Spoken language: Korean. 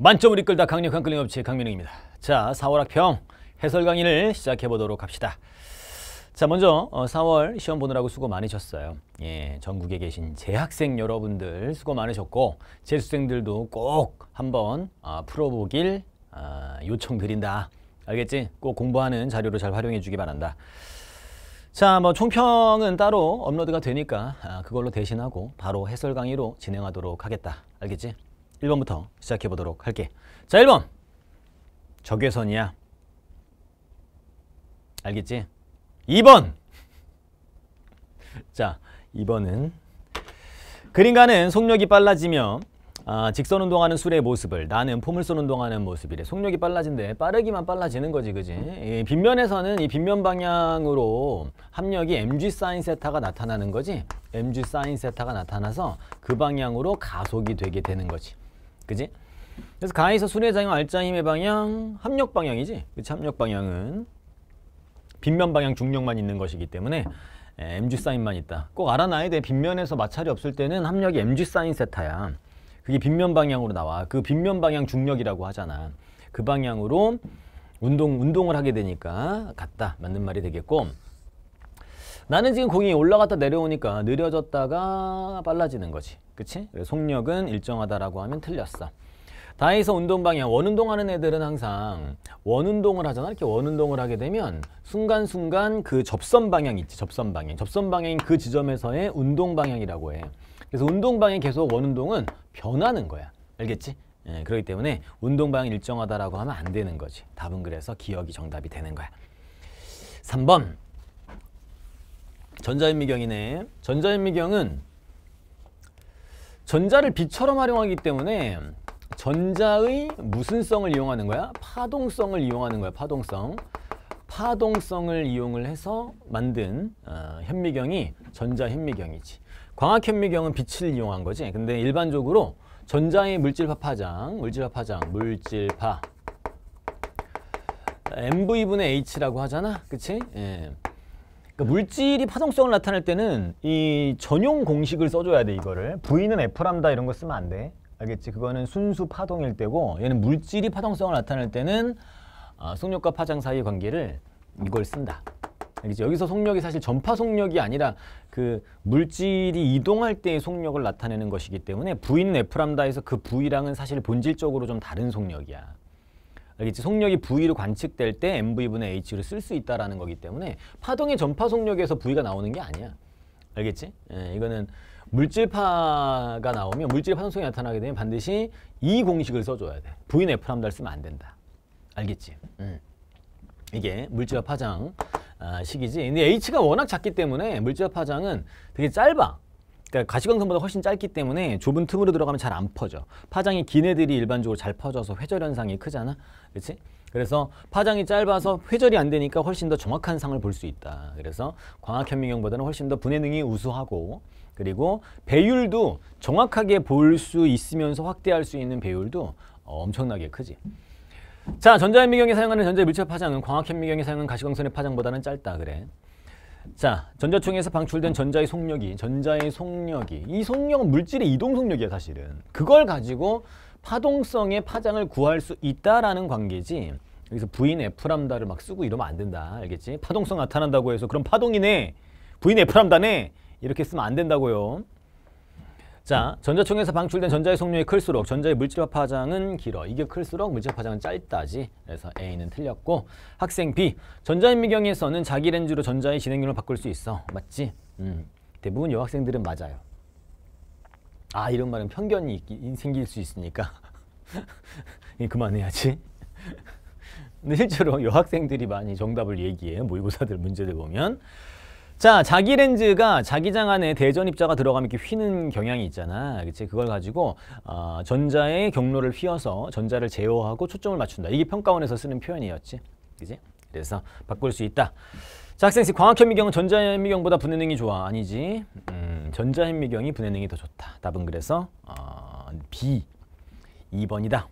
만점을 이끌다 강력한 끌림업체 강민웅입니다. 자, 4월 학평 해설 강의를 시작해 보도록 합시다. 자, 먼저 4월 어, 시험 보느라고 수고 많으셨어요. 예, 전국에 계신 재학생 여러분들 수고 많으셨고 재수생들도 꼭 한번 아, 풀어보길 아, 요청드린다. 알겠지? 꼭 공부하는 자료로 잘 활용해 주기 바란다. 자, 뭐 총평은 따로 업로드가 되니까 아, 그걸로 대신하고 바로 해설 강의로 진행하도록 하겠다. 알겠지? 1번부터 시작해 보도록 할게. 자, 1번. 적외선이야. 알겠지? 2번. 자, 2번은 그림가는 속력이 빨라지며 아, 직선 운동하는 수의 모습을 나는 포물선 운동하는 모습이래. 속력이 빨라진데 빠르기만 빨라지는 거지, 그지? 이 빗면에서는 이 빗면 방향으로 합력이 mg 사인 세타가 나타나는 거지. mg 사인 세타가 나타나서 그 방향으로 가속이 되게 되는 거지. 그지? 그래서 가에서 순의 작용 알짜힘의 방향 합력 방향이지. 그치? 합력 방향은 빗면 방향 중력만 있는 것이기 때문에 예, mg 사인만 있다. 꼭 알아놔야 돼. 빗면에서 마찰이 없을 때는 합력이 mg 사인 세타야. 그게 빗면 방향으로 나와. 그 빗면 방향 중력이라고 하잖아. 그 방향으로 운동 운동을 하게 되니까 같다. 맞는 말이 되겠고 나는 지금 공이 올라갔다 내려오니까 느려졌다가 빨라지는 거지. 그치? 속력은 일정하다라고 하면 틀렸어. 다이소 운동 방향, 원운동 하는 애들은 항상 원운동을 하잖아. 이렇게 원운동을 하게 되면 순간순간 그 접선 방향 있지, 접선 방향. 접선 방향인 그 지점에서의 운동 방향이라고 해. 그래서 운동 방향 계속 원운동은 변하는 거야. 알겠지? 예, 그렇기 때문에 운동 방향 일정하다라고 하면 안 되는 거지. 답은 그래서 기억이 정답이 되는 거야. 3번 전자현미경이네 전자인미경은 전자를 빛처럼 활용하기 때문에 전자의 무슨 성을 이용하는 거야? 파동성을 이용하는 거야. 파동성. 파동성을 이용을 해서 만든 어, 현미경이 전자현미경이지. 광학현미경은 빛을 이용한 거지. 근데 일반적으로 전자의 물질파 파장, 물질파 파장, 물질파 MV분의 H라고 하잖아. 그치? 예. 그러니까 물질이 파동성을 나타낼 때는 이 전용 공식을 써줘야 돼 이거를 V는 F 람다 이런 거 쓰면 안 돼 알겠지? 그거는 순수 파동일 때고 얘는 물질이 파동성을 나타낼 때는 아, 속력과 파장 사이의 관계를 이걸 쓴다 알겠지? 여기서 속력이 사실 전파 속력이 아니라 그 물질이 이동할 때의 속력을 나타내는 것이기 때문에 V는 F 람다에서 그 V랑은 사실 본질적으로 좀 다른 속력이야 알겠지? 속력이 V로 관측될 때 MV분의 H를 쓸 수 있다라는 거기 때문에 파동의 전파 속력에서 V가 나오는 게 아니야. 알겠지? 예, 이거는 물질파가 나오면 물질 파동성이 나타나게 되면 반드시 이 공식을 써줘야 돼. V는 F랑 달 쓰면 안 된다. 알겠지? 음. 이게 물질화 파장 아, 식이지. 근데 H가 워낙 작기 때문에 물질화 파장은 되게 짧아. 그러니까 가시광선보다 훨씬 짧기 때문에 좁은 틈으로 들어가면 잘 안 퍼져. 파장이 긴 애들이 일반적으로 잘 퍼져서 회절 현상이 크잖아. 그렇지? 그래서 파장이 짧아서 회절이 안 되니까 훨씬 더 정확한 상을 볼 수 있다. 그래서 광학현미경보다는 훨씬 더 분해 능이 우수하고 그리고 배율도 정확하게 볼 수 있으면서 확대할 수 있는 배율도 엄청나게 크지. 자, 전자현미경이 사용하는 전자밀접 파장은 광학현미경이 사용하는 가시광선의 파장보다는 짧다 그래. 자, 전자총에서 방출된 전자의 속력이, 전자의 속력이, 이 속력은 물질의 이동 속력이야, 사실은. 그걸 가지고 파동성의 파장을 구할 수 있다라는 관계지, 여기서 부인 F람다를 막 쓰고 이러면 안 된다. 알겠지? 파동성 나타난다고 해서, 그럼 파동이네! 부인 F람다네! 이렇게 쓰면 안 된다고요. 자, 전자총에서 방출된 전자의 속력이 클수록 전자의 물질화 파장은 길어. 이게 클수록 물질화 파장은 짧다지. 그래서 A는 틀렸고 학생 B, 전자인미경에서는 자기 렌즈로 전자의 진행률을 바꿀 수 있어. 맞지? 음, 대부분 여학생들은 맞아요. 아, 이런 말은 편견이 있 생길 수 있으니까 그만해야지. 근데 실제로 여학생들이 많이 정답을 얘기해요. 모의고사들 문제들 보면. 자, 자기 렌즈가 자기장 안에 대전 입자가 들어가면 이렇게 휘는 경향이 있잖아. 그치? 그걸 가지고 어, 전자의 경로를 휘어서 전자를 제어하고 초점을 맞춘다. 이게 평가원에서 쓰는 표현이었지. 그지? 그래서 바꿀 수 있다. 자, 학생씨 광학현미경은 전자현미경보다 분해능이 좋아. 아니지. 음, 전자현미경이 분해능이 더 좋다. 답은 그래서 어, B, 2번이다.